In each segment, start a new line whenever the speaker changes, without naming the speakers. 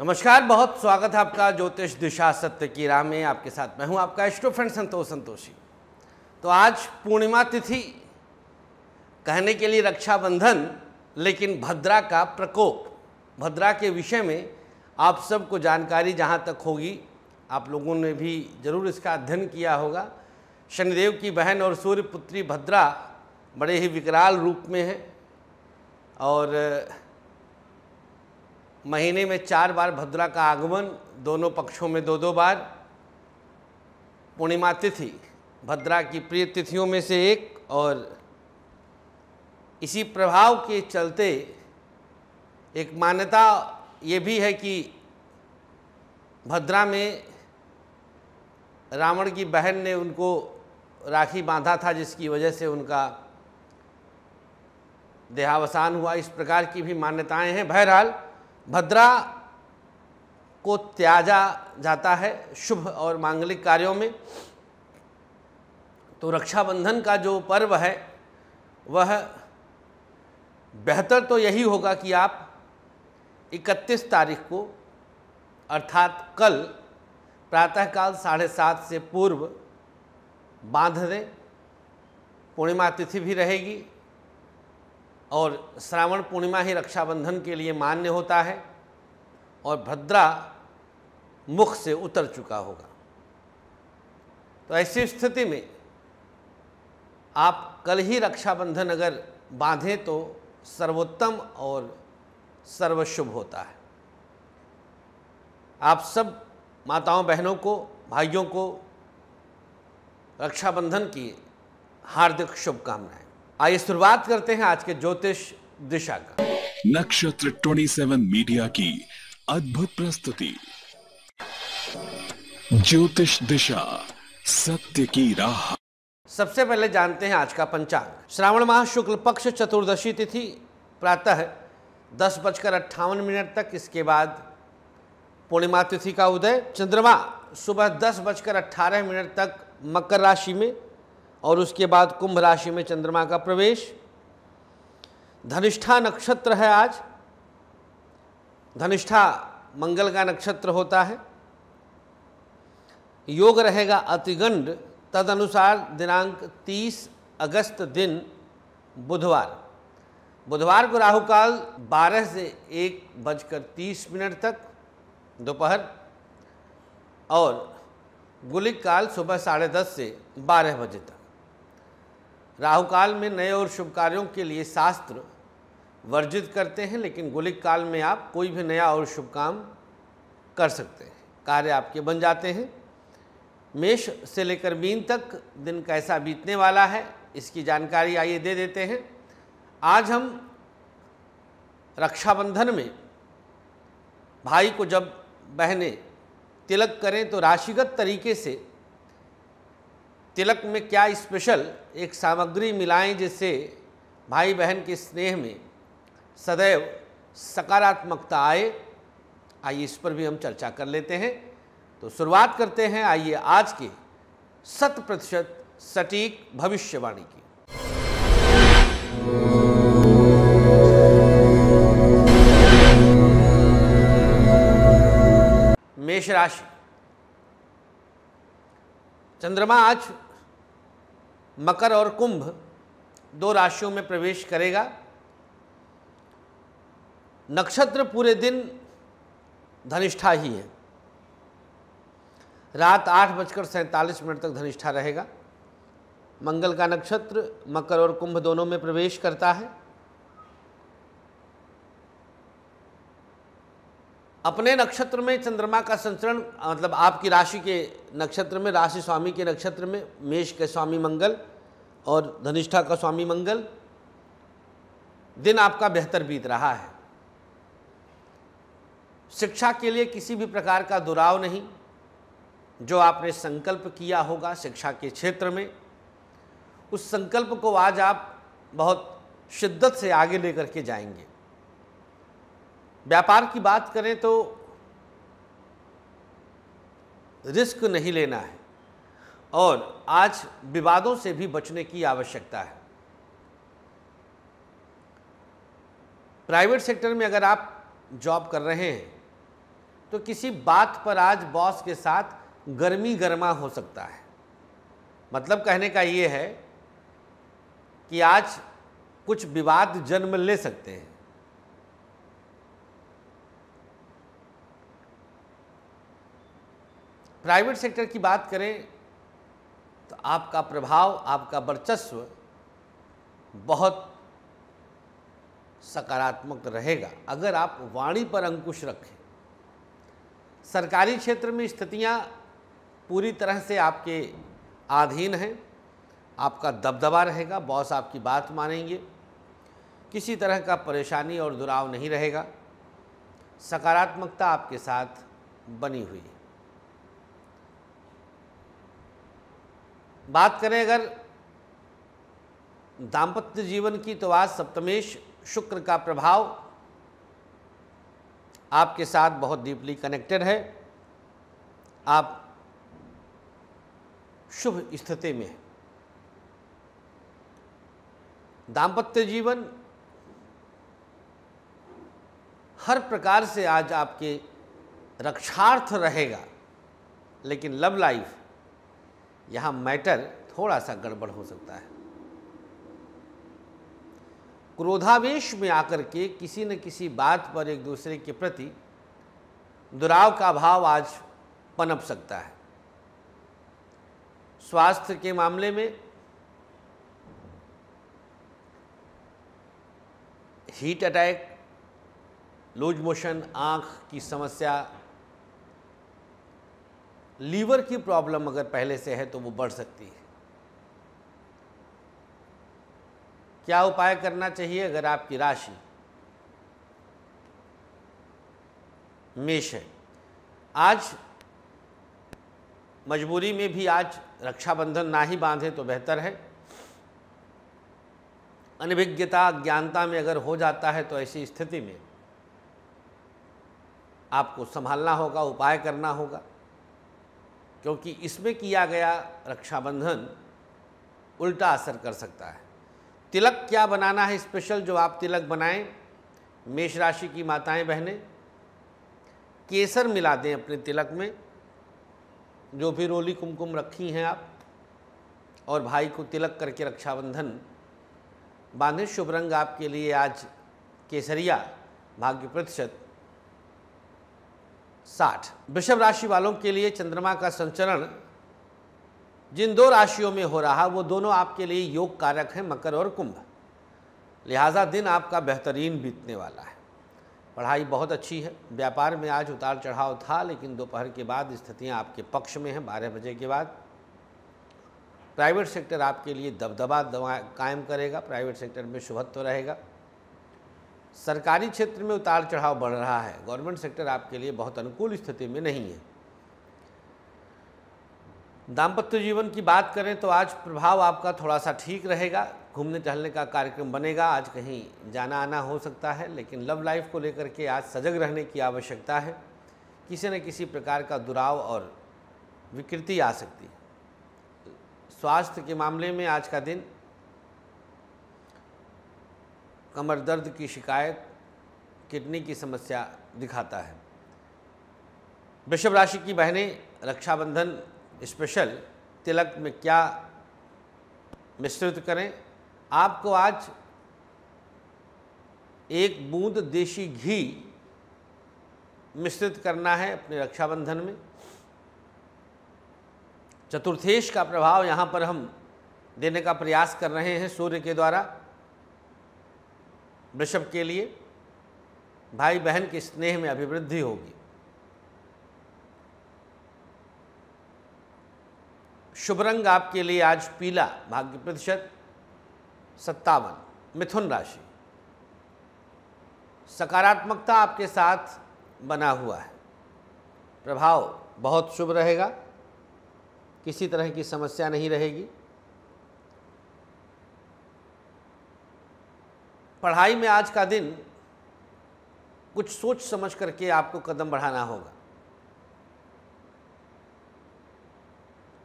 नमस्कार बहुत स्वागत है आपका ज्योतिष दिशा सत्य की राह में आपके साथ मैं हूं आपका एस्ट्रो फ्रेंड संतोष संतोषी तो आज पूर्णिमा तिथि कहने के लिए रक्षाबंधन लेकिन भद्रा का प्रकोप भद्रा के विषय में आप सबको जानकारी जहां तक होगी आप लोगों ने भी जरूर इसका अध्ययन किया होगा शनिदेव की बहन और सूर्य पुत्री भद्रा बड़े ही विकराल रूप में है और महीने में चार बार भद्रा का आगमन दोनों पक्षों में दो दो बार पूर्णिमा तिथि भद्रा की प्रिय तिथियों में से एक और इसी प्रभाव के चलते एक मान्यता ये भी है कि भद्रा में रावण की बहन ने उनको राखी बांधा था जिसकी वजह से उनका देहावसान हुआ इस प्रकार की भी मान्यताएं हैं बहरहाल भद्रा को त्याजा जाता है शुभ और मांगलिक कार्यों में तो रक्षाबंधन का जो पर्व है वह बेहतर तो यही होगा कि आप 31 तारीख को अर्थात कल प्रातःकाल साढ़े सात से पूर्व बांध दें पूर्णिमा तिथि भी रहेगी और श्रावण पूर्णिमा ही रक्षाबंधन के लिए मान्य होता है और भद्रा मुख से उतर चुका होगा तो ऐसी स्थिति में आप कल ही रक्षाबंधन अगर बांधें तो सर्वोत्तम और सर्वशुभ होता है आप सब माताओं बहनों को भाइयों को रक्षाबंधन की हार्दिक शुभकामनाएं आइए शुरुआत करते हैं आज के ज्योतिष दिशा का नक्षत्र 27 मीडिया की अद्भुत प्रस्तुति ज्योतिष दिशा
सत्य की राह
सबसे पहले जानते हैं आज का पंचांग श्रावण माह शुक्ल पक्ष चतुर्दशी तिथि प्रातः दस बजकर अट्ठावन मिनट तक इसके बाद पूर्णिमा तिथि का उदय चंद्रमा सुबह दस बजकर अट्ठारह मिनट तक मकर राशि में और उसके बाद कुंभ राशि में चंद्रमा का प्रवेश धनिष्ठा नक्षत्र है आज धनिष्ठा मंगल का नक्षत्र होता है योग रहेगा अतिगंड तदनुसार दिनांक 30 अगस्त दिन बुधवार बुधवार को राहु काल 12 से एक बजकर तीस मिनट तक दोपहर और गुलिक काल सुबह साढ़े दस से बारह बजे तक राहु काल में नए और शुभ कार्यों के लिए शास्त्र वर्जित करते हैं लेकिन गुलिक काल में आप कोई भी नया और शुभ काम कर सकते हैं कार्य आपके बन जाते हैं मेष से लेकर मीन तक दिन कैसा बीतने वाला है इसकी जानकारी आइए दे देते हैं आज हम रक्षाबंधन में भाई को जब बहनें तिलक करें तो राशिगत तरीके से तिलक में क्या स्पेशल एक सामग्री मिलाएं जिससे भाई बहन के स्नेह में सदैव सकारात्मकता आए आइए इस पर भी हम चर्चा कर लेते हैं तो शुरुआत करते हैं आइए आज के शत प्रतिशत सटीक भविष्यवाणी की मेष राशि चंद्रमा आज मकर और कुंभ दो राशियों में प्रवेश करेगा नक्षत्र पूरे दिन धनिष्ठा ही है रात आठ बजकर सैंतालीस मिनट तक धनिष्ठा रहेगा मंगल का नक्षत्र मकर और कुंभ दोनों में प्रवेश करता है अपने नक्षत्र में चंद्रमा का संचरण मतलब आपकी राशि के नक्षत्र में राशि स्वामी के नक्षत्र में मेष के स्वामी मंगल और धनिष्ठा का स्वामी मंगल दिन आपका बेहतर बीत रहा है शिक्षा के लिए किसी भी प्रकार का दुराव नहीं जो आपने संकल्प किया होगा शिक्षा के क्षेत्र में उस संकल्प को आज आप बहुत शिद्दत से आगे लेकर के जाएंगे व्यापार की बात करें तो रिस्क नहीं लेना है और आज विवादों से भी बचने की आवश्यकता है प्राइवेट सेक्टर में अगर आप जॉब कर रहे हैं तो किसी बात पर आज बॉस के साथ गर्मी गर्मा हो सकता है मतलब कहने का ये है कि आज कुछ विवाद जन्म ले सकते हैं प्राइवेट सेक्टर की बात करें तो आपका प्रभाव आपका वर्चस्व बहुत सकारात्मक रहेगा अगर आप वाणी पर अंकुश रखें सरकारी क्षेत्र में स्थितियां पूरी तरह से आपके अधीन हैं आपका दबदबा रहेगा बॉस आपकी बात मानेंगे किसी तरह का परेशानी और दुराव नहीं रहेगा सकारात्मकता आपके साथ बनी हुई है बात करें अगर दाम्पत्य जीवन की तो आज सप्तमेश शुक्र का प्रभाव आपके साथ बहुत डीपली कनेक्टेड है आप शुभ स्थिति में दांपत्य दाम्पत्य जीवन हर प्रकार से आज आपके रक्षार्थ रहेगा लेकिन लव लाइफ यहाँ मैटर थोड़ा सा गड़बड़ हो सकता है क्रोधावेश में आकर के किसी न किसी बात पर एक दूसरे के प्रति दुराव का भाव आज पनप सकता है स्वास्थ्य के मामले में हीट अटैक लूज मोशन आंख की समस्या लीवर की प्रॉब्लम अगर पहले से है तो वो बढ़ सकती है क्या उपाय करना चाहिए अगर आपकी राशि मेष है आज मजबूरी में भी आज रक्षाबंधन ना ही बांधे तो बेहतर है अनभिज्ञता ज्ञानता में अगर हो जाता है तो ऐसी स्थिति में आपको संभालना होगा उपाय करना होगा क्योंकि इसमें किया गया रक्षाबंधन उल्टा असर कर सकता है तिलक क्या बनाना है स्पेशल जो आप तिलक बनाएं मेष राशि की माताएं बहनें केसर मिला दें अपने तिलक में जो भी रोली कुमकुम रखी हैं आप और भाई को तिलक करके रक्षाबंधन बांधे शुभ रंग आपके लिए आज केसरिया भाग्य प्रतिशत साठ वृषभ राशि वालों के लिए चंद्रमा का संचरण जिन दो राशियों में हो रहा वो दोनों आपके लिए योग कारक हैं मकर और कुंभ लिहाजा दिन आपका बेहतरीन बीतने वाला है पढ़ाई बहुत अच्छी है व्यापार में आज उतार चढ़ाव था लेकिन दोपहर के बाद स्थितियां आपके पक्ष में हैं बारह बजे के बाद प्राइवेट सेक्टर आपके लिए दबदबा कायम करेगा प्राइवेट सेक्टर में शुभत्व रहेगा सरकारी क्षेत्र में उतार चढ़ाव बढ़ रहा है गवर्नमेंट सेक्टर आपके लिए बहुत अनुकूल स्थिति में नहीं है दाम्पत्य जीवन की बात करें तो आज प्रभाव आपका थोड़ा सा ठीक रहेगा घूमने टहलने का कार्यक्रम बनेगा आज कहीं जाना आना हो सकता है लेकिन लव लाइफ को लेकर के आज सजग रहने की आवश्यकता है किसी न किसी प्रकार का दुराव और विकृति आ सकती है स्वास्थ्य के मामले में आज का दिन कमर दर्द की शिकायत किडनी की समस्या दिखाता है वृषभ राशि की बहनें रक्षाबंधन स्पेशल तिलक में क्या मिश्रित करें आपको आज एक बूंद देशी घी मिश्रित करना है अपने रक्षाबंधन में चतुर्थेश का प्रभाव यहाँ पर हम देने का प्रयास कर रहे हैं सूर्य के द्वारा वृषभ के लिए भाई बहन के स्नेह में अभिवृद्धि होगी शुभ रंग आपके लिए आज पीला भाग्य प्रतिशत सत्तावन मिथुन राशि सकारात्मकता आपके साथ बना हुआ है प्रभाव बहुत शुभ रहेगा किसी तरह की समस्या नहीं रहेगी पढ़ाई में आज का दिन कुछ सोच समझ करके आपको कदम बढ़ाना होगा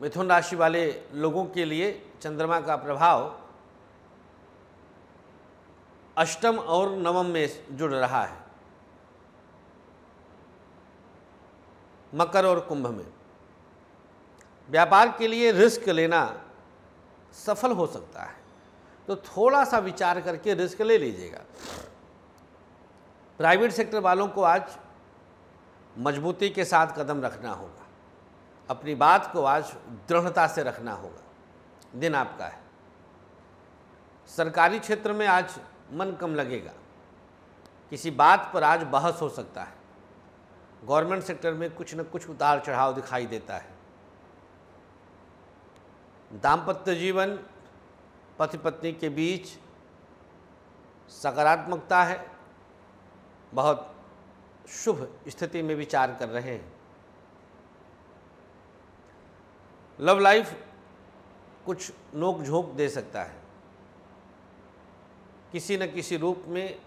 मिथुन राशि वाले लोगों के लिए चंद्रमा का प्रभाव अष्टम और नवम में जुड़ रहा है मकर और कुंभ में व्यापार के लिए रिस्क लेना सफल हो सकता है तो थोड़ा सा विचार करके रिस्क ले लीजिएगा प्राइवेट सेक्टर वालों को आज मजबूती के साथ कदम रखना होगा अपनी बात को आज दृढ़ता से रखना होगा दिन आपका है सरकारी क्षेत्र में आज मन कम लगेगा किसी बात पर आज बहस हो सकता है गवर्नमेंट सेक्टर में कुछ न कुछ उतार चढ़ाव दिखाई देता है दाम्पत्य जीवन पति पत्नी के बीच सकारात्मकता है बहुत शुभ स्थिति में विचार कर रहे हैं लव लाइफ कुछ नोक झोंक दे सकता है किसी न किसी रूप में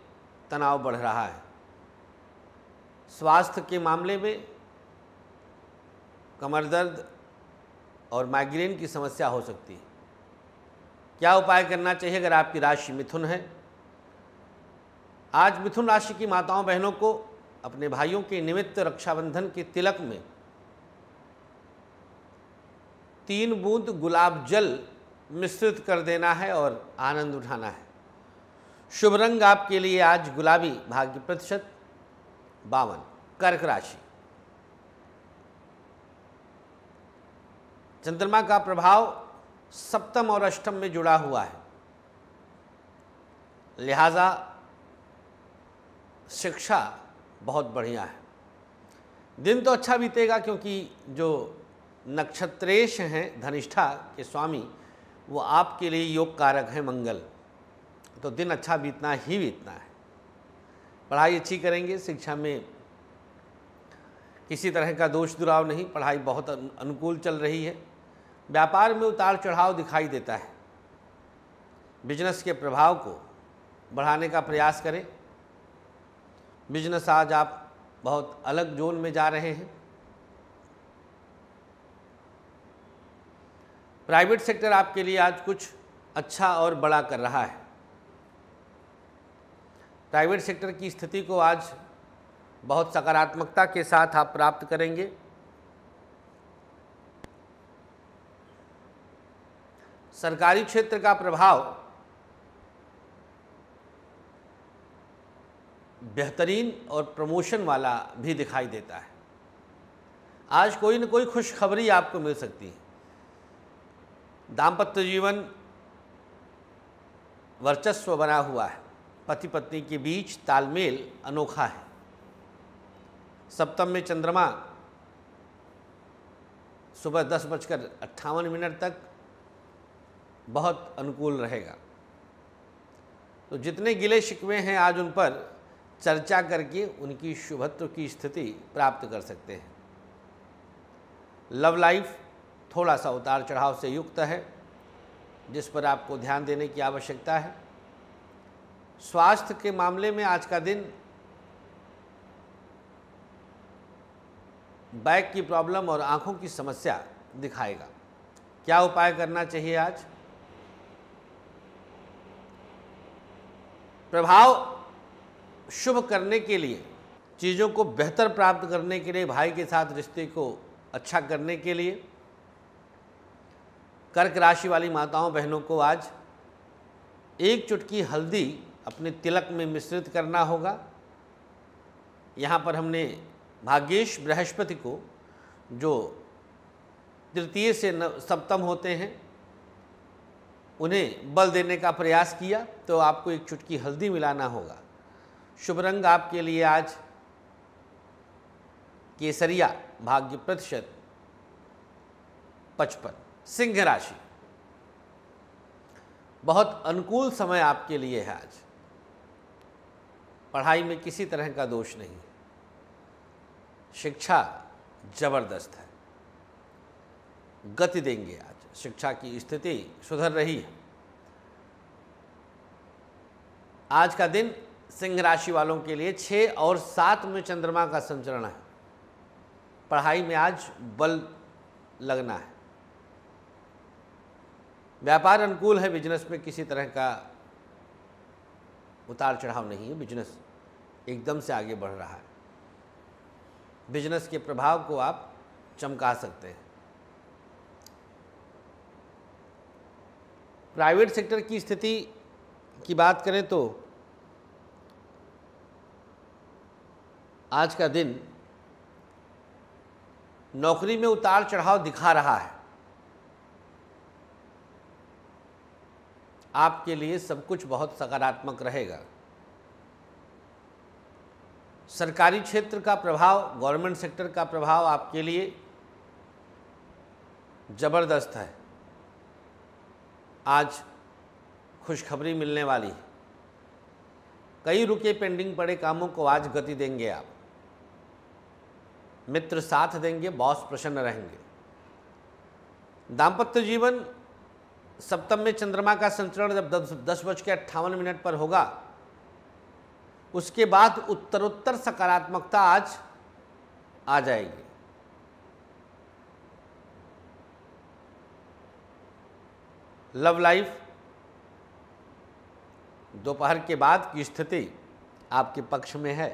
तनाव बढ़ रहा है स्वास्थ्य के मामले में कमर दर्द और माइग्रेन की समस्या हो सकती है क्या उपाय करना चाहिए अगर आपकी राशि मिथुन है आज मिथुन राशि की माताओं बहनों को अपने भाइयों के निमित्त रक्षाबंधन के तिलक में तीन बूंद गुलाब जल मिश्रित कर देना है और आनंद उठाना है शुभ रंग आपके लिए आज गुलाबी भाग्य प्रतिशत बावन कर्क राशि चंद्रमा का प्रभाव सप्तम और अष्टम में जुड़ा हुआ है लिहाजा शिक्षा बहुत बढ़िया है दिन तो अच्छा बीतेगा क्योंकि जो नक्षत्रेश हैं धनिष्ठा के स्वामी वो आपके लिए योग कारक हैं मंगल तो दिन अच्छा बीतना ही बीतना है पढ़ाई अच्छी करेंगे शिक्षा में किसी तरह का दोष दुराव नहीं पढ़ाई बहुत अनुकूल चल रही है व्यापार में उतार चढ़ाव दिखाई देता है बिजनेस के प्रभाव को बढ़ाने का प्रयास करें बिजनेस आज आप बहुत अलग जोन में जा रहे हैं प्राइवेट सेक्टर आपके लिए आज कुछ अच्छा और बड़ा कर रहा है प्राइवेट सेक्टर की स्थिति को आज बहुत सकारात्मकता के साथ आप प्राप्त करेंगे सरकारी क्षेत्र का प्रभाव बेहतरीन और प्रमोशन वाला भी दिखाई देता है आज कोई न कोई खुशखबरी आपको मिल सकती है दाम्पत्य जीवन वर्चस्व बना हुआ है पति पत्नी के बीच तालमेल अनोखा है सप्तम में चंद्रमा सुबह दस बजकर अट्ठावन मिनट तक बहुत अनुकूल रहेगा तो जितने गिले शिकवे हैं आज उन पर चर्चा करके उनकी शुभत्व की स्थिति प्राप्त कर सकते हैं लव लाइफ थोड़ा सा उतार चढ़ाव से युक्त है जिस पर आपको ध्यान देने की आवश्यकता है स्वास्थ्य के मामले में आज का दिन बैक की प्रॉब्लम और आंखों की समस्या दिखाएगा क्या उपाय करना चाहिए आज प्रभाव शुभ करने के लिए चीज़ों को बेहतर प्राप्त करने के लिए भाई के साथ रिश्ते को अच्छा करने के लिए कर्क राशि वाली माताओं बहनों को आज एक चुटकी हल्दी अपने तिलक में मिश्रित करना होगा यहाँ पर हमने भाग्येश बृहस्पति को जो तृतीय से सप्तम होते हैं उन्हें बल देने का प्रयास किया तो आपको एक चुटकी हल्दी मिलाना होगा शुभ रंग आपके लिए आज केसरिया भाग्य प्रतिशत पचपन सिंह राशि बहुत अनुकूल समय आपके लिए है आज पढ़ाई में किसी तरह का दोष नहीं शिक्षा जबरदस्त है गति देंगे आज शिक्षा की स्थिति सुधर रही है आज का दिन सिंह राशि वालों के लिए छः और सात में चंद्रमा का संचरण है पढ़ाई में आज बल लगना है व्यापार अनुकूल है बिजनेस में किसी तरह का उतार चढ़ाव नहीं है बिजनेस एकदम से आगे बढ़ रहा है बिजनेस के प्रभाव को आप चमका सकते हैं प्राइवेट सेक्टर की स्थिति की बात करें तो आज का दिन नौकरी में उतार चढ़ाव दिखा रहा है आपके लिए सब कुछ बहुत सकारात्मक रहेगा सरकारी क्षेत्र का प्रभाव गवर्नमेंट सेक्टर का प्रभाव आपके लिए ज़बरदस्त है आज खुशखबरी मिलने वाली है कई रुके पेंडिंग पड़े कामों को आज गति देंगे आप मित्र साथ देंगे बॉस प्रसन्न रहेंगे दाम्पत्य जीवन सप्तम में चंद्रमा का संचरण जब दस दस बज के अट्ठावन मिनट पर होगा उसके बाद उत्तरोत्तर सकारात्मकता आज आ जाएगी लव लाइफ दोपहर के बाद की स्थिति आपके पक्ष में है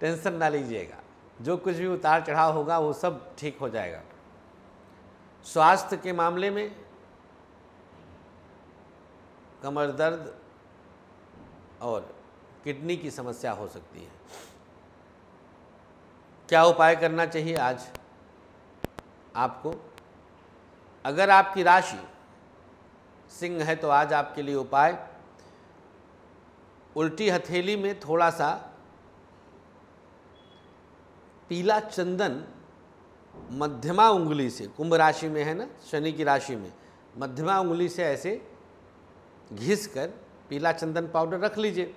टेंशन ना लीजिएगा जो कुछ भी उतार चढ़ाव होगा वो सब ठीक हो जाएगा स्वास्थ्य के मामले में कमर दर्द और किडनी की समस्या हो सकती है क्या उपाय करना चाहिए आज आपको अगर आपकी राशि सिंह है तो आज आपके लिए उपाय उल्टी हथेली में थोड़ा सा पीला चंदन मध्यमा उंगली से कुंभ राशि में है ना शनि की राशि में मध्यमा उंगली से ऐसे घिस कर पीला चंदन पाउडर रख लीजिए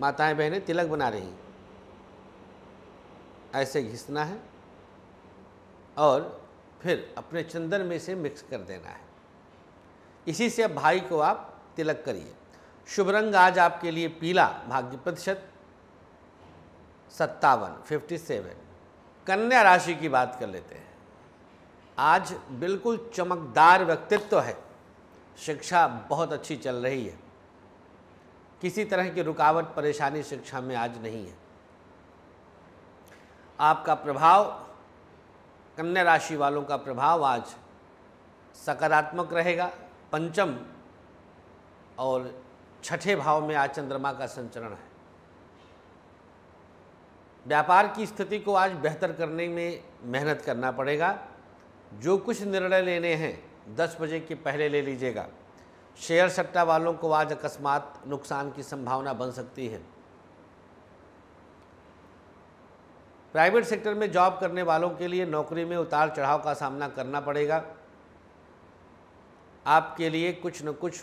माताएं बहनें तिलक बना रही ऐसे घिसना है और फिर अपने चंदन में से मिक्स कर देना है इसी से भाई को आप तिलक करिए शुभ रंग आज आपके लिए पीला भाग्य प्रतिशत सत्तावन फिफ्टी सेवन कन्या राशि की बात कर लेते हैं आज बिल्कुल चमकदार व्यक्तित्व है शिक्षा बहुत अच्छी चल रही है किसी तरह की रुकावट परेशानी शिक्षा में आज नहीं है आपका प्रभाव कन्या राशि वालों का प्रभाव आज सकारात्मक रहेगा पंचम और छठे भाव में आज चंद्रमा का संचरण है व्यापार की स्थिति को आज बेहतर करने में मेहनत करना पड़ेगा जो कुछ निर्णय लेने हैं दस बजे के पहले ले लीजिएगा शेयर सट्टा वालों को आज अकस्मात नुकसान की संभावना बन सकती है प्राइवेट सेक्टर में जॉब करने वालों के लिए नौकरी में उतार चढ़ाव का सामना करना पड़ेगा आपके लिए कुछ न कुछ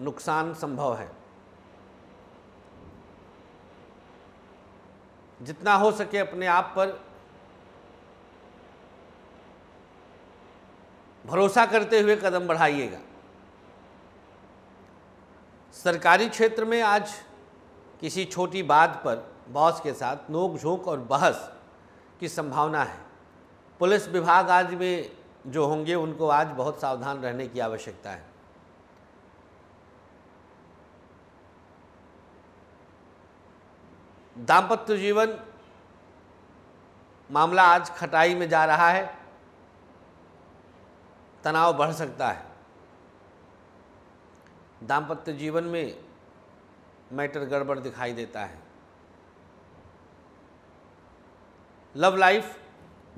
नुकसान संभव है जितना हो सके अपने आप पर भरोसा करते हुए कदम बढ़ाइएगा सरकारी क्षेत्र में आज किसी छोटी बात पर बॉस के साथ नोकझोंक और बहस की संभावना है पुलिस विभाग आज में जो होंगे उनको आज बहुत सावधान रहने की आवश्यकता है दाम्पत्य जीवन मामला आज खटाई में जा रहा है तनाव बढ़ सकता है दाम्पत्य जीवन में मैटर गड़बड़ दिखाई देता है लव लाइफ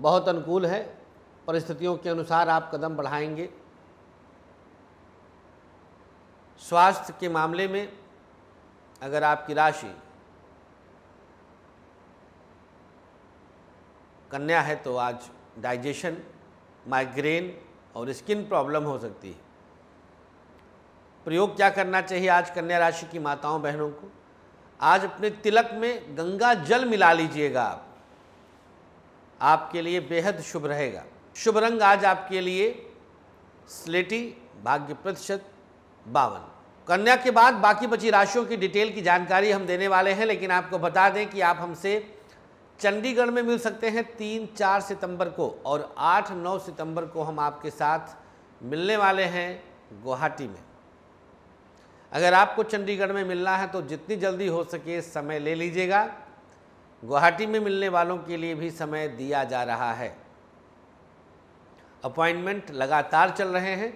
बहुत अनुकूल है परिस्थितियों के अनुसार आप कदम बढ़ाएंगे स्वास्थ्य के मामले में अगर आपकी राशि कन्या है तो आज डाइजेशन माइग्रेन और स्किन प्रॉब्लम हो सकती है प्रयोग क्या करना चाहिए आज कन्या राशि की माताओं बहनों को आज अपने तिलक में गंगा जल मिला लीजिएगा आप आपके लिए बेहद शुभ रहेगा शुभ रंग आज आपके लिए स्लेटी भाग्य प्रतिशत बावन कन्या के बाद बाकी बची राशियों की डिटेल की जानकारी हम देने वाले हैं लेकिन आपको बता दें कि आप हमसे चंडीगढ़ में मिल सकते हैं तीन चार सितंबर को और आठ नौ सितंबर को हम आपके साथ मिलने वाले हैं गुवाहाटी में अगर आपको चंडीगढ़ में मिलना है तो जितनी जल्दी हो सके समय ले लीजिएगा गुवाहाटी में मिलने वालों के लिए भी समय दिया जा रहा है अपॉइंटमेंट लगातार चल रहे हैं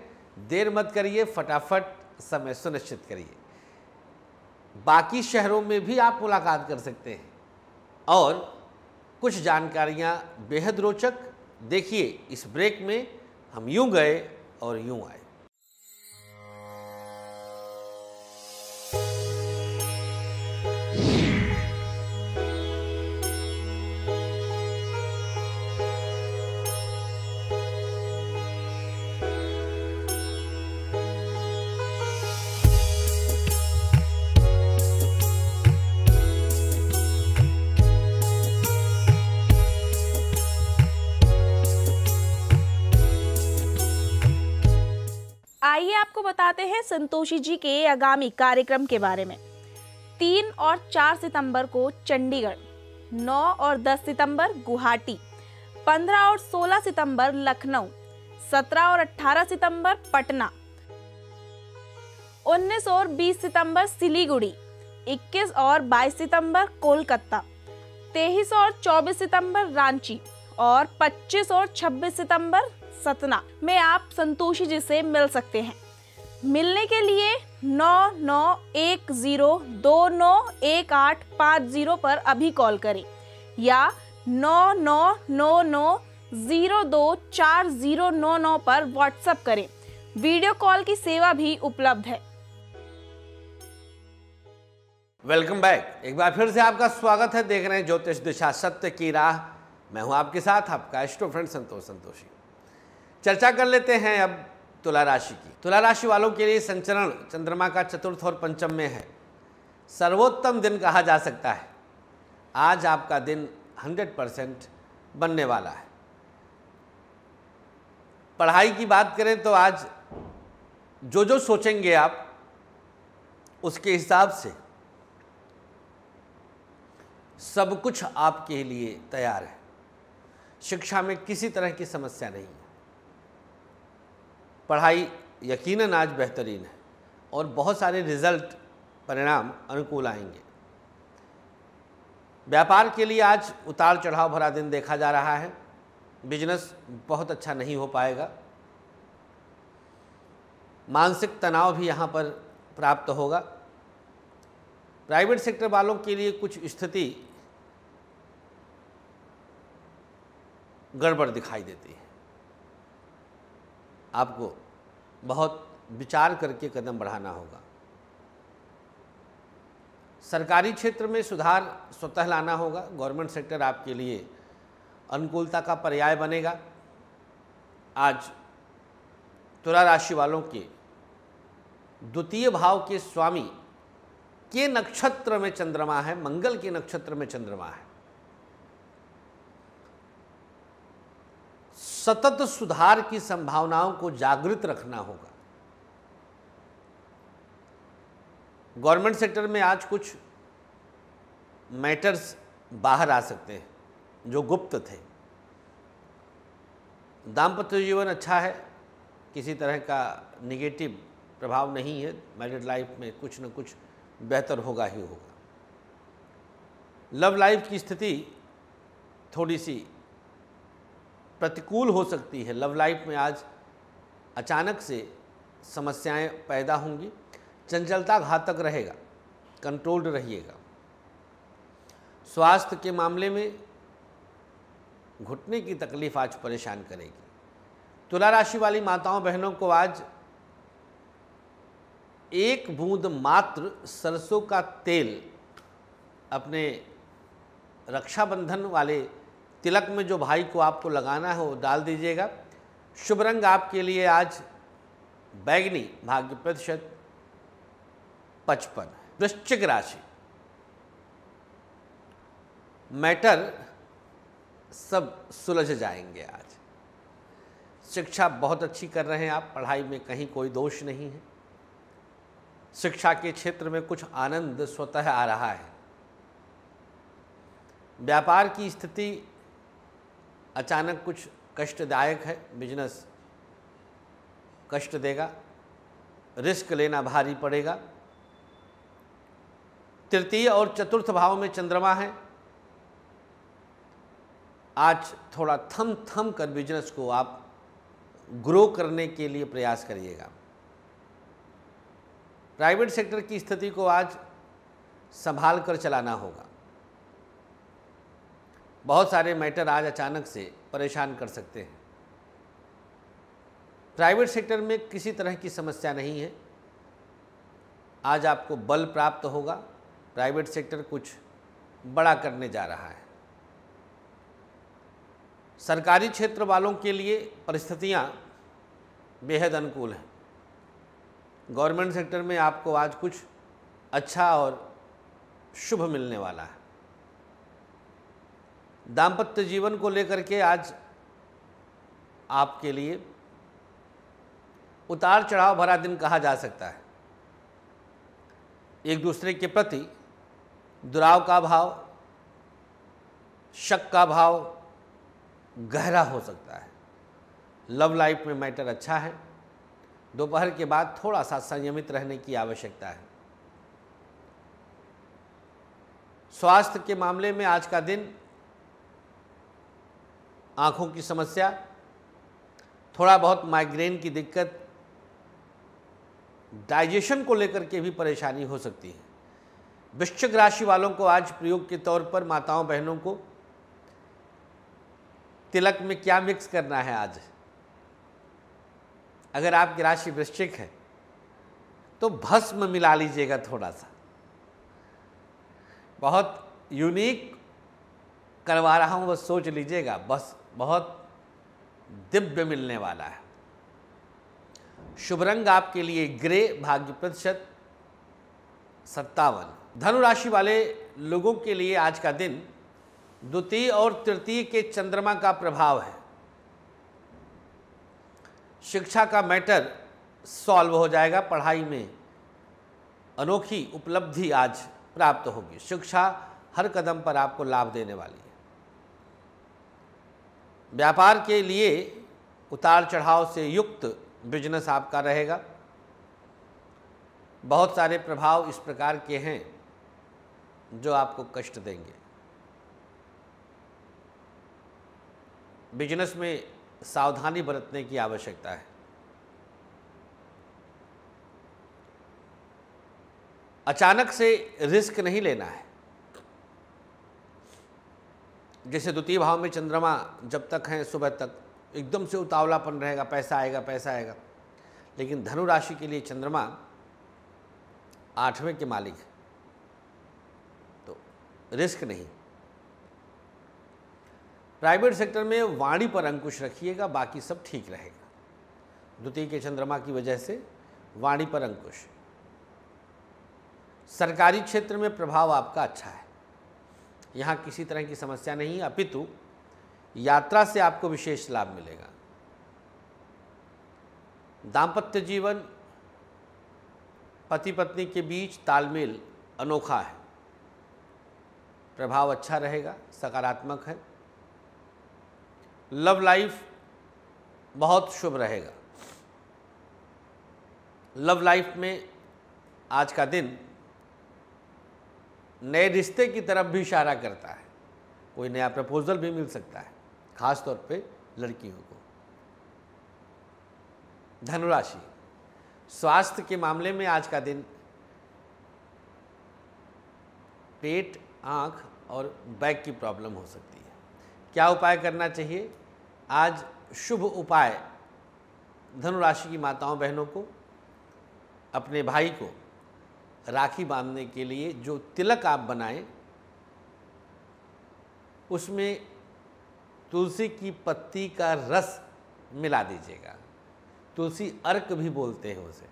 देर मत करिए फटाफट समय सुनिश्चित करिए बाकी शहरों में भी आप मुलाकात कर सकते हैं और कुछ जानकारियाँ बेहद रोचक देखिए इस ब्रेक में हम यूँ गए और यूँ आए
आइए आपको बताते हैं संतोषी जी के आगामी कार्यक्रम के बारे में तीन और चार सितंबर को चंडीगढ़ नौ और दस सितंबर गुवाहाटी पंद्रह और सोलह सितंबर लखनऊ सत्रह और अठारह सितंबर पटना उन्नीस और बीस सितंबर सिलीगुड़ी इक्कीस और बाईस सितंबर कोलकाता तेईस और चौबीस सितंबर रांची और पच्चीस और छब्बीस सितंबर सतना में आप संतोषी जी से मिल सकते हैं मिलने के लिए नौ नौ एक ज़ीरो दो नौ एक आठ पाँच ज़ीरो पर अभी कॉल करें या नौ नौ नौ नौ ज़ीरो दो चार ज़ीरो नौ नौ पर व्हाट्सएप करें वीडियो कॉल की सेवा भी उपलब्ध है
वेलकम बैक एक बार फिर से आपका स्वागत है देख रहे हैं ज्योतिष दिशा सत्य की राह मैं हूं आपके साथ आपका एस्ट्रो फ्रेंड संतोष संतोषी चर्चा कर लेते हैं अब तुला राशि की तुला राशि वालों के लिए संचरण चंद्रमा का चतुर्थ और पंचम में है सर्वोत्तम दिन कहा जा सकता है आज आपका दिन 100 परसेंट बनने वाला है पढ़ाई की बात करें तो आज जो जो सोचेंगे आप उसके हिसाब से सब कुछ आपके लिए तैयार है शिक्षा में किसी तरह की समस्या नहीं पढ़ाई यकीनन आज बेहतरीन है और बहुत सारे रिज़ल्ट परिणाम अनुकूल आएंगे व्यापार के लिए आज उतार चढ़ाव भरा दिन देखा जा रहा है बिजनेस बहुत अच्छा नहीं हो पाएगा मानसिक तनाव भी यहाँ पर प्राप्त होगा प्राइवेट सेक्टर वालों के लिए कुछ स्थिति गड़बड़ दिखाई देती है आपको बहुत विचार करके कदम बढ़ाना होगा सरकारी क्षेत्र में सुधार स्वतः लाना होगा गवर्नमेंट सेक्टर आपके लिए अनुकूलता का पर्याय बनेगा आज तुला राशि वालों के द्वितीय भाव के स्वामी के नक्षत्र में चंद्रमा है मंगल के नक्षत्र में चंद्रमा है सतत सुधार की संभावनाओं को जागृत रखना होगा गवर्नमेंट सेक्टर में आज कुछ मैटर्स बाहर आ सकते हैं जो गुप्त थे दाम्पत्य जीवन अच्छा है किसी तरह का निगेटिव प्रभाव नहीं है मैरिड लाइफ में कुछ न कुछ बेहतर होगा ही होगा लव लाइफ की स्थिति थोड़ी सी प्रतिकूल हो सकती है लव लाइफ में आज अचानक से समस्याएं पैदा होंगी चंचलता घातक रहेगा कंट्रोल्ड रहिएगा स्वास्थ्य के मामले में घुटने की तकलीफ आज परेशान करेगी तुला राशि वाली माताओं बहनों को आज एक बूंद मात्र सरसों का तेल अपने रक्षाबंधन वाले तिलक में जो भाई को आपको लगाना है वो डाल दीजिएगा शुभ रंग आपके लिए आज बैगनी भाग्य प्रतिशत पचपन वृश्चिक राशि मैटर सब सुलझ जाएंगे आज शिक्षा बहुत अच्छी कर रहे हैं आप पढ़ाई में कहीं कोई दोष नहीं है शिक्षा के क्षेत्र में कुछ आनंद स्वतः आ रहा है व्यापार की स्थिति अचानक कुछ कष्टदायक है बिजनेस कष्ट देगा रिस्क लेना भारी पड़ेगा तृतीय और चतुर्थ भाव में चंद्रमा है आज थोड़ा थम थम कर बिजनेस को आप ग्रो करने के लिए प्रयास करिएगा प्राइवेट सेक्टर की स्थिति को आज संभाल कर चलाना होगा बहुत सारे मैटर आज अचानक से परेशान कर सकते हैं प्राइवेट सेक्टर में किसी तरह की समस्या नहीं है आज आपको बल प्राप्त होगा प्राइवेट सेक्टर कुछ बड़ा करने जा रहा है सरकारी क्षेत्र वालों के लिए परिस्थितियां बेहद अनुकूल हैं गवर्नमेंट सेक्टर में आपको आज कुछ अच्छा और शुभ मिलने वाला है दाम्पत्य जीवन को लेकर के आज आपके लिए उतार चढ़ाव भरा दिन कहा जा सकता है एक दूसरे के प्रति दुराव का भाव शक का भाव गहरा हो सकता है लव लाइफ में मैटर अच्छा है दोपहर के बाद थोड़ा सा संयमित रहने की आवश्यकता है स्वास्थ्य के मामले में आज का दिन आँखों की समस्या थोड़ा बहुत माइग्रेन की दिक्कत डाइजेशन को लेकर के भी परेशानी हो सकती है वृश्चिक राशि वालों को आज प्रयोग के तौर पर माताओं बहनों को तिलक में क्या मिक्स करना है आज अगर आपकी राशि वृश्चिक है तो भस्म मिला लीजिएगा थोड़ा सा बहुत यूनिक करवा रहा हूँ बस सोच लीजिएगा बस बहुत दिव्य मिलने वाला है शुभ रंग आपके लिए ग्रे भाग्य प्रतिशत सत्तावन धनुराशि वाले लोगों के लिए आज का दिन द्वितीय और तृतीय के चंद्रमा का प्रभाव है शिक्षा का मैटर सॉल्व हो जाएगा पढ़ाई में अनोखी उपलब्धि आज प्राप्त होगी शिक्षा हर कदम पर आपको लाभ देने वाली है व्यापार के लिए उतार चढ़ाव से युक्त बिजनेस आपका रहेगा बहुत सारे प्रभाव इस प्रकार के हैं जो आपको कष्ट देंगे बिजनेस में सावधानी बरतने की आवश्यकता है अचानक से रिस्क नहीं लेना है जैसे द्वितीय भाव में चंद्रमा जब तक हैं सुबह तक एकदम से उतावलापन रहेगा पैसा आएगा पैसा आएगा लेकिन धनु राशि के लिए चंद्रमा आठवें के मालिक है तो रिस्क नहीं प्राइवेट सेक्टर में वाणी पर अंकुश रखिएगा बाकी सब ठीक रहेगा द्वितीय के चंद्रमा की वजह से वाणी पर अंकुश सरकारी क्षेत्र में प्रभाव आपका अच्छा है यहाँ किसी तरह की समस्या नहीं अपितु यात्रा से आपको विशेष लाभ मिलेगा दाम्पत्य जीवन पति पत्नी के बीच तालमेल अनोखा है प्रभाव अच्छा रहेगा सकारात्मक है लव लाइफ बहुत शुभ रहेगा लव लाइफ में आज का दिन नए रिश्ते की तरफ भी इशारा करता है कोई नया प्रपोजल भी मिल सकता है खास तौर पे लड़कियों को धनुराशि स्वास्थ्य के मामले में आज का दिन पेट आँख और बैक की प्रॉब्लम हो सकती है क्या उपाय करना चाहिए आज शुभ उपाय धनुराशि की माताओं बहनों को अपने भाई को राखी बांधने के लिए जो तिलक आप बनाएं उसमें तुलसी की पत्ती का रस मिला दीजिएगा तुलसी अर्क भी बोलते हैं उसे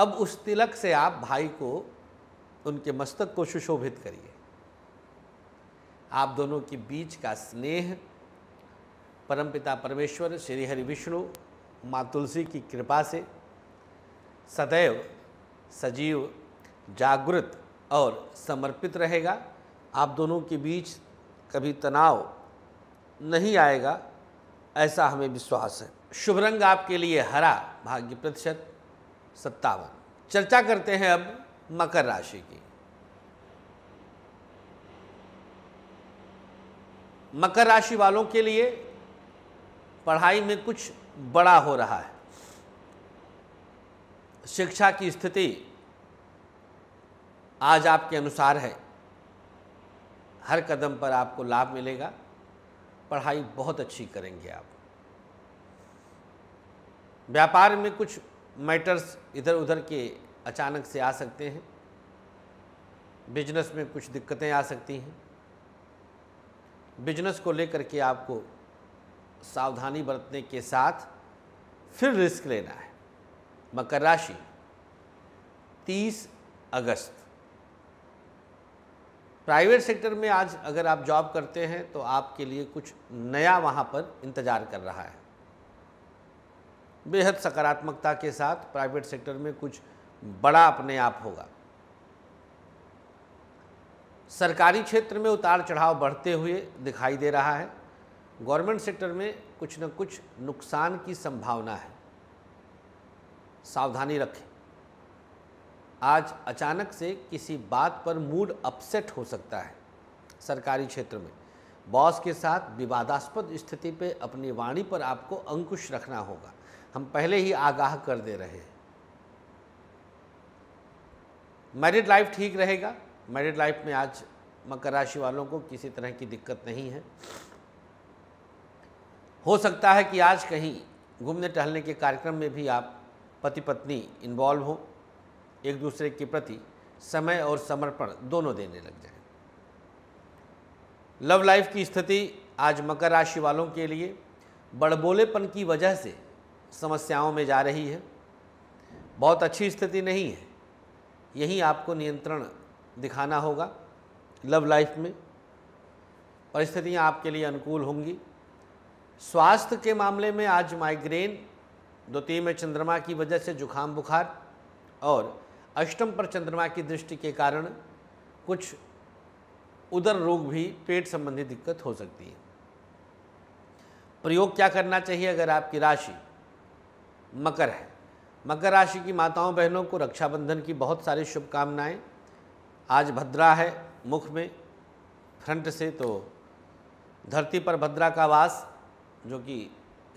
अब उस तिलक से आप भाई को उनके मस्तक को सुशोभित करिए आप दोनों के बीच का स्नेह परमपिता परमेश्वर श्री हरि विष्णु माँ तुलसी की कृपा से सदैव सजीव जागृत और समर्पित रहेगा आप दोनों के बीच कभी तनाव नहीं आएगा ऐसा हमें विश्वास है शुभ रंग आपके लिए हरा भाग्य प्रतिशत सत्तावन चर्चा करते हैं अब मकर राशि की मकर राशि वालों के लिए पढ़ाई में कुछ बड़ा हो रहा है शिक्षा की स्थिति आज आपके अनुसार है हर कदम पर आपको लाभ मिलेगा पढ़ाई बहुत अच्छी करेंगे आप व्यापार में कुछ मैटर्स इधर उधर के अचानक से आ सकते हैं बिजनेस में कुछ दिक्कतें आ सकती हैं बिजनेस को लेकर के आपको सावधानी बरतने के साथ फिर रिस्क लेना है मकर राशि 30 अगस्त प्राइवेट सेक्टर में आज अगर आप जॉब करते हैं तो आपके लिए कुछ नया वहाँ पर इंतज़ार कर रहा है बेहद सकारात्मकता के साथ प्राइवेट सेक्टर में कुछ बड़ा अपने आप होगा सरकारी क्षेत्र में उतार चढ़ाव बढ़ते हुए दिखाई दे रहा है गवर्नमेंट सेक्टर में कुछ न कुछ नुकसान की संभावना है सावधानी रखें आज अचानक से किसी बात पर मूड अपसेट हो सकता है सरकारी क्षेत्र में बॉस के साथ विवादास्पद स्थिति पे अपनी वाणी पर आपको अंकुश रखना होगा हम पहले ही आगाह कर दे रहे हैं मैरिड लाइफ ठीक रहेगा मैरिड लाइफ में आज मकर राशि वालों को किसी तरह की दिक्कत नहीं है हो सकता है कि आज कहीं घूमने टहलने के कार्यक्रम में भी आप पति पत्नी इन्वॉल्व हों एक दूसरे के प्रति समय और समर्पण दोनों देने लग जाए लव लाइफ की स्थिति आज मकर राशि वालों के लिए बड़बोलेपन की वजह से समस्याओं में जा रही है बहुत अच्छी स्थिति नहीं है यही आपको नियंत्रण दिखाना होगा लव लाइफ में परिस्थितियाँ आपके लिए अनुकूल होंगी स्वास्थ्य के मामले में आज माइग्रेन द्वितीय में चंद्रमा की वजह से जुखाम बुखार और अष्टम पर चंद्रमा की दृष्टि के कारण कुछ उदर रोग भी पेट संबंधी दिक्कत हो सकती है प्रयोग क्या करना चाहिए अगर आपकी राशि मकर है मकर राशि की माताओं बहनों को रक्षाबंधन की बहुत सारी शुभकामनाएं आज भद्रा है मुख में फ्रंट से तो धरती पर भद्रा का वास जो कि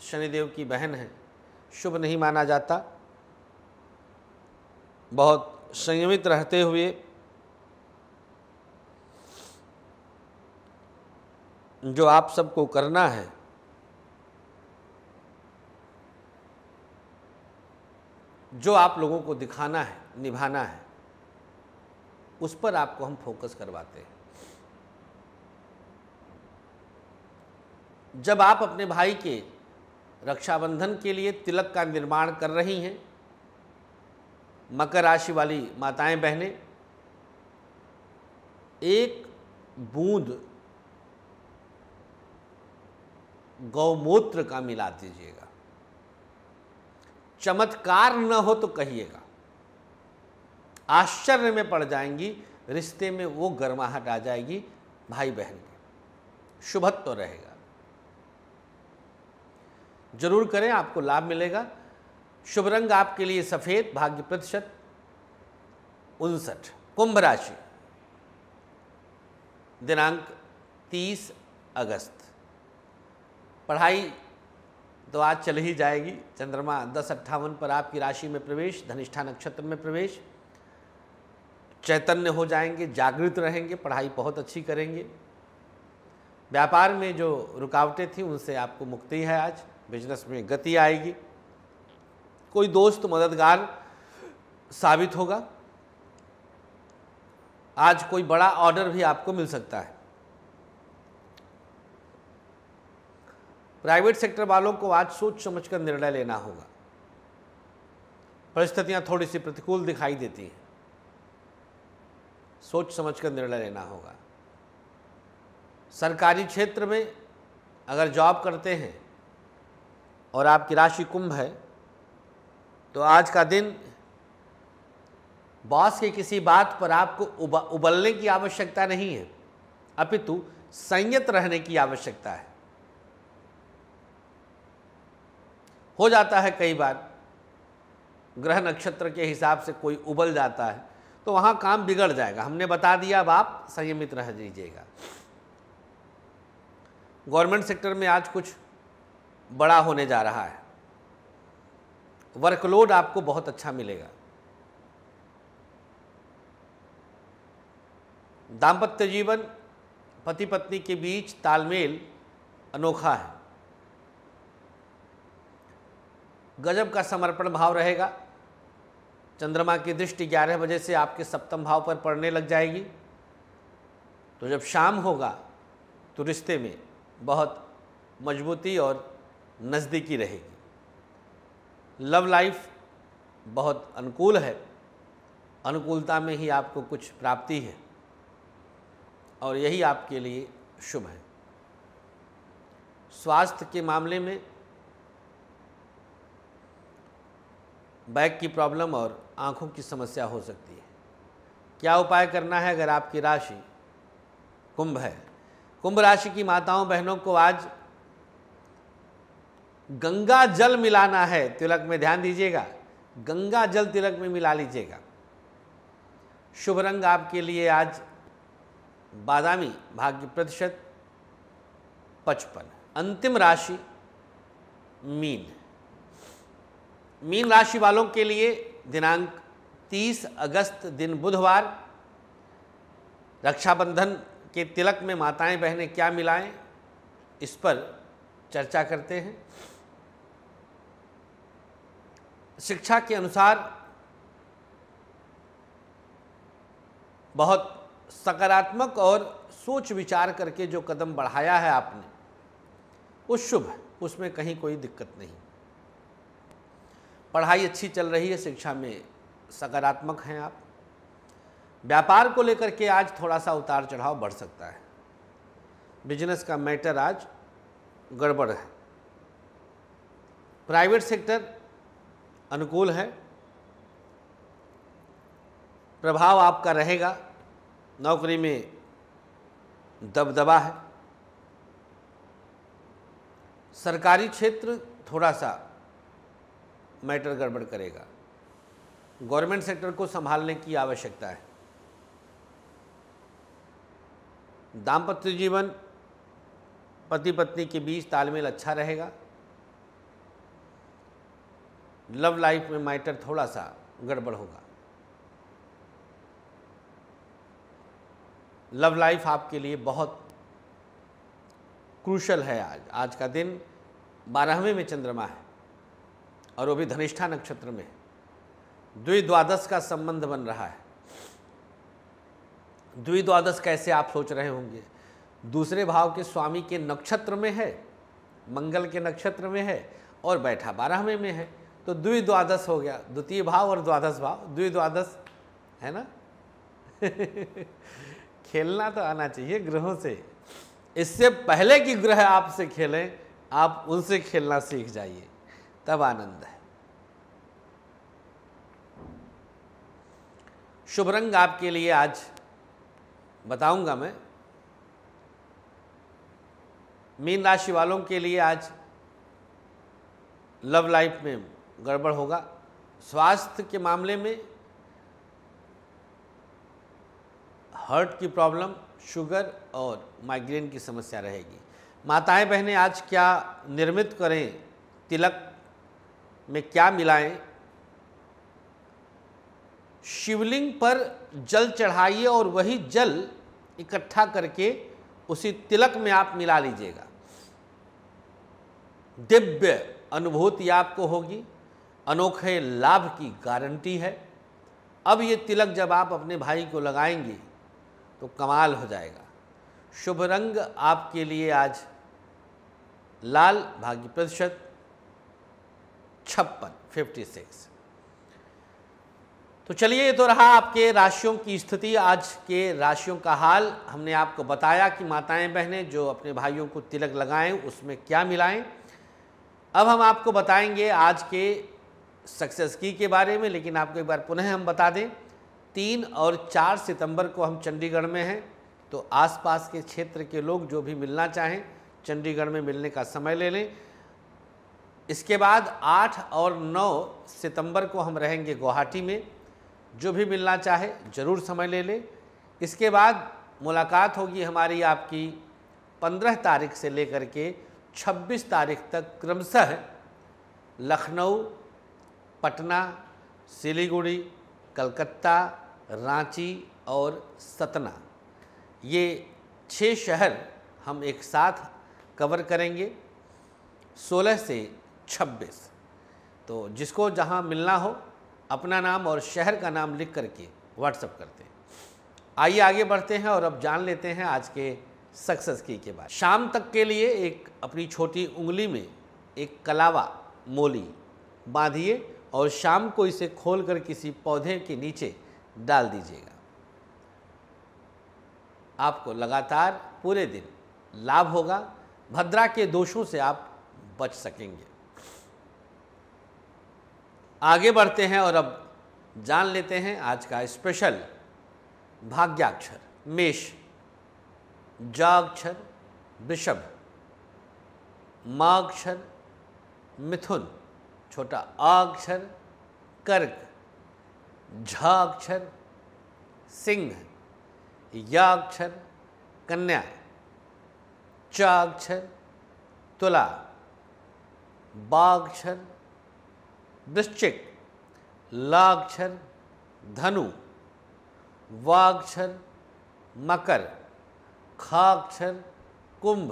शनिदेव की बहन है शुभ नहीं माना जाता बहुत संयमित रहते हुए जो आप सबको करना है जो आप लोगों को दिखाना है निभाना है उस पर आपको हम फोकस करवाते हैं जब आप अपने भाई के रक्षाबंधन के लिए तिलक का निर्माण कर रही हैं मकर राशि वाली माताएं बहनें एक बूंद गौमूत्र का मिला दीजिएगा चमत्कार न हो तो कहिएगा आश्चर्य में पड़ जाएंगी रिश्ते में वो गर्माहट आ जाएगी भाई बहन के शुभत्व तो रहेगा जरूर करें आपको लाभ मिलेगा शुभ रंग आपके लिए सफ़ेद भाग्य प्रतिशत उनसठ कुंभ राशि दिनांक 30 अगस्त पढ़ाई तो आज चल ही जाएगी चंद्रमा दस अट्ठावन पर आपकी राशि में प्रवेश धनिष्ठा नक्षत्र में प्रवेश चैतन्य हो जाएंगे जागृत रहेंगे पढ़ाई बहुत अच्छी करेंगे व्यापार में जो रुकावटें थी उनसे आपको मुक्ति है आज बिजनेस में गति आएगी कोई दोस्त मददगार साबित होगा आज कोई बड़ा ऑर्डर भी आपको मिल सकता है प्राइवेट सेक्टर वालों को आज सोच समझकर निर्णय लेना होगा परिस्थितियां थोड़ी सी प्रतिकूल दिखाई देती हैं सोच समझकर निर्णय लेना होगा सरकारी क्षेत्र में अगर जॉब करते हैं और आपकी राशि कुंभ है तो आज का दिन बॉस के किसी बात पर आपको उब, उबलने की आवश्यकता नहीं है अपितु संयत रहने की आवश्यकता है हो जाता है कई बार ग्रह नक्षत्र के हिसाब से कोई उबल जाता है तो वहां काम बिगड़ जाएगा हमने बता दिया अब आप संयमित रह लीजिएगा गवर्नमेंट सेक्टर में आज कुछ बड़ा होने जा रहा है वर्कलोड आपको बहुत अच्छा मिलेगा दाम्पत्य जीवन पति पत्नी के बीच तालमेल अनोखा है गजब का समर्पण भाव रहेगा चंद्रमा की दृष्टि 11 बजे से आपके सप्तम भाव पर पड़ने लग जाएगी तो जब शाम होगा तो रिश्ते में बहुत मजबूती और नज़दीकी रहेगी लव लाइफ बहुत अनुकूल है अनुकूलता में ही आपको कुछ प्राप्ति है और यही आपके लिए शुभ है स्वास्थ्य के मामले में बैक की प्रॉब्लम और आँखों की समस्या हो सकती है क्या उपाय करना है अगर आपकी राशि कुंभ है कुंभ राशि की माताओं बहनों को आज गंगा जल मिलाना है तिलक में ध्यान दीजिएगा गंगा जल तिलक में मिला लीजिएगा शुभ रंग आपके लिए आज बादामी भाग्य प्रतिशत पचपन अंतिम राशि मीन मीन राशि वालों के लिए दिनांक 30 अगस्त दिन बुधवार रक्षाबंधन के तिलक में माताएं बहनें क्या मिलाएं इस पर चर्चा करते हैं शिक्षा के अनुसार बहुत सकारात्मक और सोच विचार करके जो कदम बढ़ाया है आपने वो शुभ है उसमें कहीं कोई दिक्कत नहीं पढ़ाई अच्छी चल रही है शिक्षा में सकारात्मक हैं आप व्यापार को लेकर के आज थोड़ा सा उतार चढ़ाव बढ़ सकता है बिजनेस का मैटर आज गड़बड़ है प्राइवेट सेक्टर अनुकूल हैं प्रभाव आपका रहेगा नौकरी में दबदबा है सरकारी क्षेत्र थोड़ा सा मैटर गड़बड़ करेगा गवर्नमेंट सेक्टर को संभालने की आवश्यकता है दाम्पत्य जीवन पति पत्नी के बीच तालमेल अच्छा रहेगा लव लाइफ में मैटर थोड़ा सा गड़बड़ होगा लव लाइफ आपके लिए बहुत क्रूशल है आज आज का दिन बारहवें में चंद्रमा है और वो भी धनिष्ठा नक्षत्र में है द्विद्वादश का संबंध बन रहा है द्विद्वादश कैसे आप सोच रहे होंगे दूसरे भाव के स्वामी के नक्षत्र में है मंगल के नक्षत्र में है और बैठा बारहवें में है तो द्विद्वादश हो गया द्वितीय भाव और द्वादश भाव द्विद्वादश है ना खेलना तो आना चाहिए ग्रहों से इससे पहले कि ग्रह आपसे खेलें आप उनसे खेलना सीख जाइए तब आनंद है शुभ रंग आपके लिए आज बताऊंगा मैं मीन राशि वालों के लिए आज लव लाइफ में गड़बड़ होगा स्वास्थ्य के मामले में हार्ट की प्रॉब्लम शुगर और माइग्रेन की समस्या रहेगी माताएं बहनें आज क्या निर्मित करें तिलक में क्या मिलाएं शिवलिंग पर जल चढ़ाइए और वही जल इकट्ठा करके उसी तिलक में आप मिला लीजिएगा दिव्य अनुभूति आपको होगी अनोखे लाभ की गारंटी है अब ये तिलक जब आप अपने भाई को लगाएंगे तो कमाल हो जाएगा शुभ रंग आपके लिए आज लाल भाग्य प्रतिशत छप्पन फिफ्टी सिक्स तो चलिए ये तो रहा आपके राशियों की स्थिति आज के राशियों का हाल हमने आपको बताया कि माताएं बहनें जो अपने भाइयों को तिलक लगाएं उसमें क्या मिलाएं अब हम आपको बताएंगे आज के सक्सेस की के बारे में लेकिन आपको एक बार पुनः हम बता दें तीन और चार सितंबर को हम चंडीगढ़ में हैं तो आसपास के क्षेत्र के लोग जो भी मिलना चाहें चंडीगढ़ में मिलने का समय ले लें इसके बाद आठ और नौ सितंबर को हम रहेंगे गुवाहाटी में जो भी मिलना चाहे ज़रूर समय ले लें इसके बाद मुलाकात होगी हमारी आपकी पंद्रह तारीख से लेकर के छब्बीस तारीख तक क्रमशः लखनऊ पटना सिलीगुड़ी कलकत्ता रांची और सतना ये छः शहर हम एक साथ कवर करेंगे 16 से 26 तो जिसको जहां मिलना हो अपना नाम और शहर का नाम लिख करके व्हाट्सअप करते हैं आइए आगे बढ़ते हैं और अब जान लेते हैं आज के सक्सेस की के बाद शाम तक के लिए एक अपनी छोटी उंगली में एक कलावा मोली बांधिए और शाम को इसे खोलकर किसी पौधे के नीचे डाल दीजिएगा आपको लगातार पूरे दिन लाभ होगा भद्रा के दोषों से आप बच सकेंगे आगे बढ़ते हैं और अब जान लेते हैं आज का स्पेशल भाग्याक्षर मेष जाक्षर वृषभ माक्षर मिथुन छोटा आ अक्षर कर्क झा अक्षर सिंह या अक्षर कन्या चा अक्षर तुला बाक्षर वृश्चिक लाक्षर धनु वाक्षर मकर खाक्षर कुंभ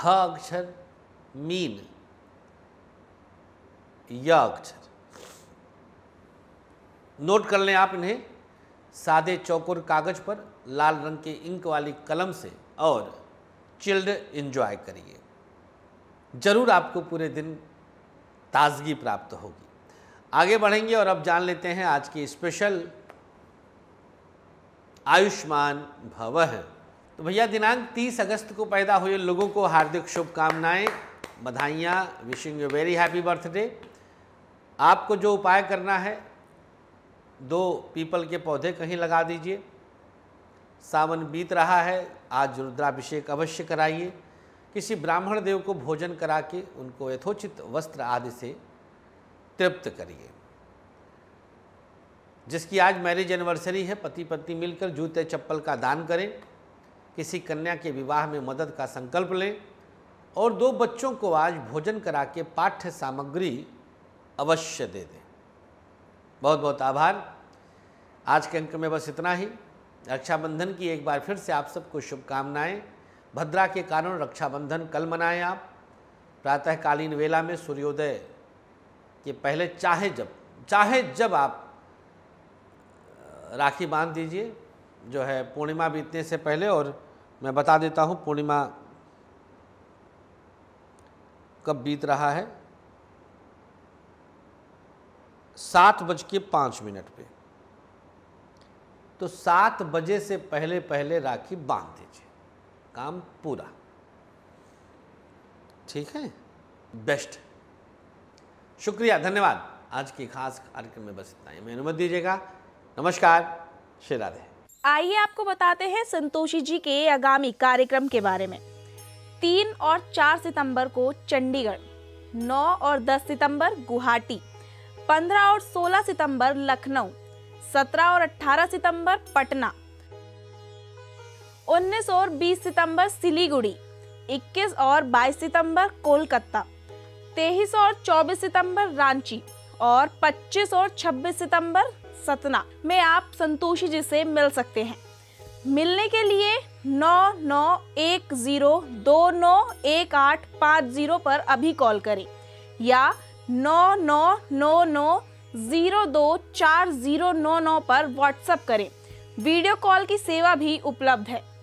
धाक्षर मीन यह अक्षर नोट कर लें आप इन्हें सादे चौकोर कागज पर लाल रंग के इंक वाली कलम से और चिल्ड एंजॉय करिए जरूर आपको पूरे दिन ताजगी प्राप्त होगी आगे बढ़ेंगे और अब जान लेते हैं आज की स्पेशल आयुष्मान भव तो भैया दिनांक 30 अगस्त को पैदा हुए लोगों को हार्दिक शुभकामनाएं बधाइयाँ wishing you very happy birthday आपको जो उपाय करना है दो पीपल के पौधे कहीं लगा दीजिए सावन बीत रहा है आज रुद्राभिषेक अवश्य कराइए किसी ब्राह्मण देव को भोजन करा के उनको यथोचित वस्त्र आदि से तृप्त करिए जिसकी आज मैरिज एनिवर्सरी है पति पत्नी मिलकर जूते चप्पल का दान करें किसी कन्या के विवाह में मदद का संकल्प लें और दो बच्चों को आज भोजन करा के पाठ्य सामग्री अवश्य दे दें बहुत बहुत आभार आज के अंक में बस इतना ही रक्षाबंधन की एक बार फिर से आप सबको शुभकामनाएं भद्रा के कारण रक्षाबंधन कल मनाएं आप प्रातःकालीन वेला में सूर्योदय के पहले चाहे जब चाहे जब आप राखी बांध दीजिए जो है पूर्णिमा बीतने से पहले और मैं बता देता हूँ पूर्णिमा कब बीत रहा है सात बज के पाँच मिनट पे तो सात बजे से पहले पहले राखी बांध दीजिए काम पूरा ठीक है बेस्ट शुक्रिया धन्यवाद आज की खास कार्यक्रम में बस इतना ही मैं अनुमति दीजिएगा नमस्कार श्री राधे
आइए आपको बताते हैं संतोषी जी के आगामी कार्यक्रम के बारे में तीन और चार सितंबर को चंडीगढ़ नौ और दस सितंबर गुवाहाटी 15 और 16 सितंबर लखनऊ 17 और 18 सितंबर पटना 19 और 20 सितंबर सिलीगुड़ी 21 और 22 सितंबर कोलकाता 23 और 24 सितंबर रांची और 25 और 26 सितंबर सतना में आप संतोषी जी से मिल सकते हैं मिलने के लिए नौ नौ एक ज़ीरो दो नौ एक आठ पाँच ज़ीरो पर अभी कॉल करें या नौ नौ नौ नौ ज़ीरो दो चार ज़ीरो नौ नौ पर व्हाट्सएप करें वीडियो कॉल की सेवा भी उपलब्ध है